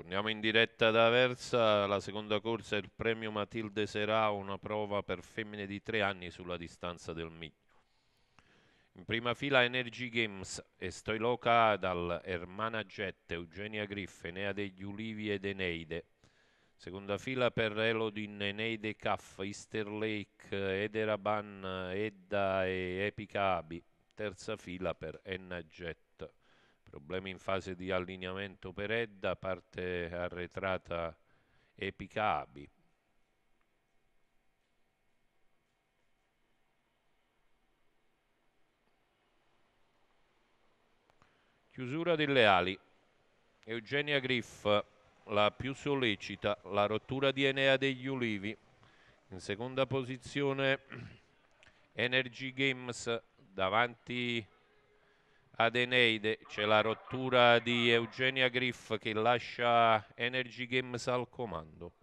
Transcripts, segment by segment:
Torniamo in diretta da Aversa, la seconda corsa è il premio Matilde Serà, una prova per femmine di tre anni sulla distanza del miglio. In prima fila Energy Games, Estoiloca Adal, Ermana Jet, Eugenia Griff, Enea degli Ulivi ed Eneide. Seconda fila per Elodin, Eneide Caff, Easter Lake, Ederaban, Edda e Epica Abi. Terza fila per Enna Jet. Problemi in fase di allineamento per Edda, parte arretrata Epica Abi. Chiusura delle ali. Eugenia Griff, la più sollecita, la rottura di Enea degli Ulivi. In seconda posizione Energy Games davanti ad Eneide, c'è la rottura di Eugenia Griff che lascia Energy Games al comando.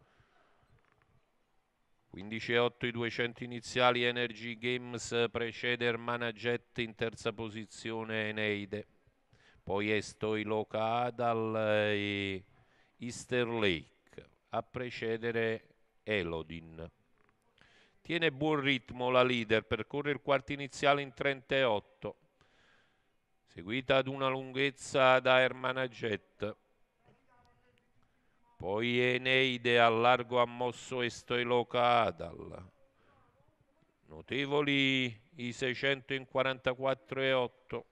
15-8 i 200 iniziali, Energy Games precede Ermana Jet in terza posizione Eneide. Poi Estoi Adal e eh, Easter Lake a precedere Elodin. Tiene buon ritmo la leader, percorre il quarto iniziale in 38 seguita ad una lunghezza da Ermanaget. Poi Eneide a largo ha mosso Estoiloca Adal. Notevoli i 644 e 8.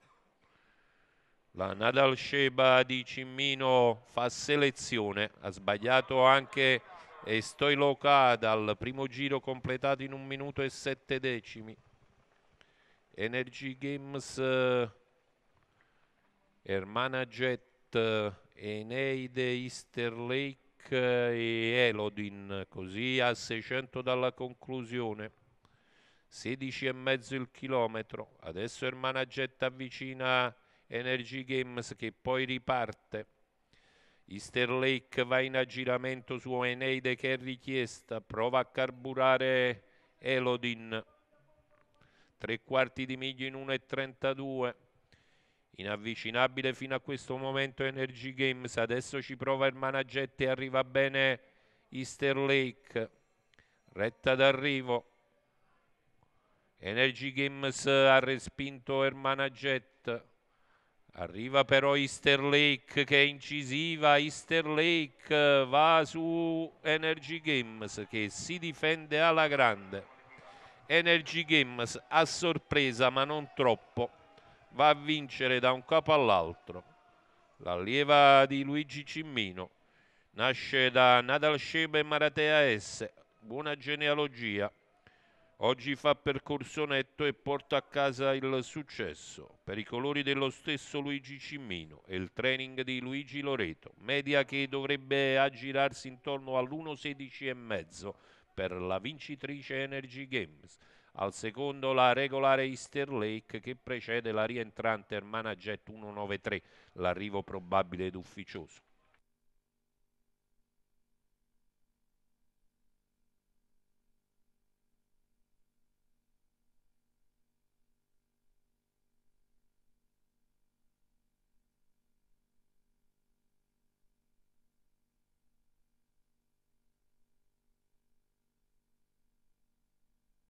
La Nadal Sheba di Cimmino fa selezione, ha sbagliato anche Estoiloca dal primo giro completato in un minuto e sette decimi. Energy Games eh, Ermanaget, eh, Eneide, Easterlake eh, e Elodin, così a 600 dalla conclusione. 16,5 il chilometro, adesso Ermanaget avvicina Energy Games che poi riparte. Easter Lake va in aggiramento su Eneide che è richiesta, prova a carburare Elodin. Tre quarti di miglio in 1,32 inavvicinabile fino a questo momento Energy Games, adesso ci prova il e arriva bene Easter Lake, retta d'arrivo. Energy Games ha respinto Hermana Jet. Arriva però Easter Lake che è incisiva. Easter Lake va su Energy Games che si difende alla grande. Energy Games a sorpresa ma non troppo va a vincere da un capo all'altro. L'allieva di Luigi Cimmino nasce da Nadal Sheba e Maratea S. Buona genealogia. Oggi fa percorso netto e porta a casa il successo per i colori dello stesso Luigi Cimmino e il training di Luigi Loreto, media che dovrebbe aggirarsi intorno all'1,16 e mezzo per la vincitrice Energy Games al secondo la regolare Easter Lake che precede la rientrante Hermana Jet 193, l'arrivo probabile ed ufficioso.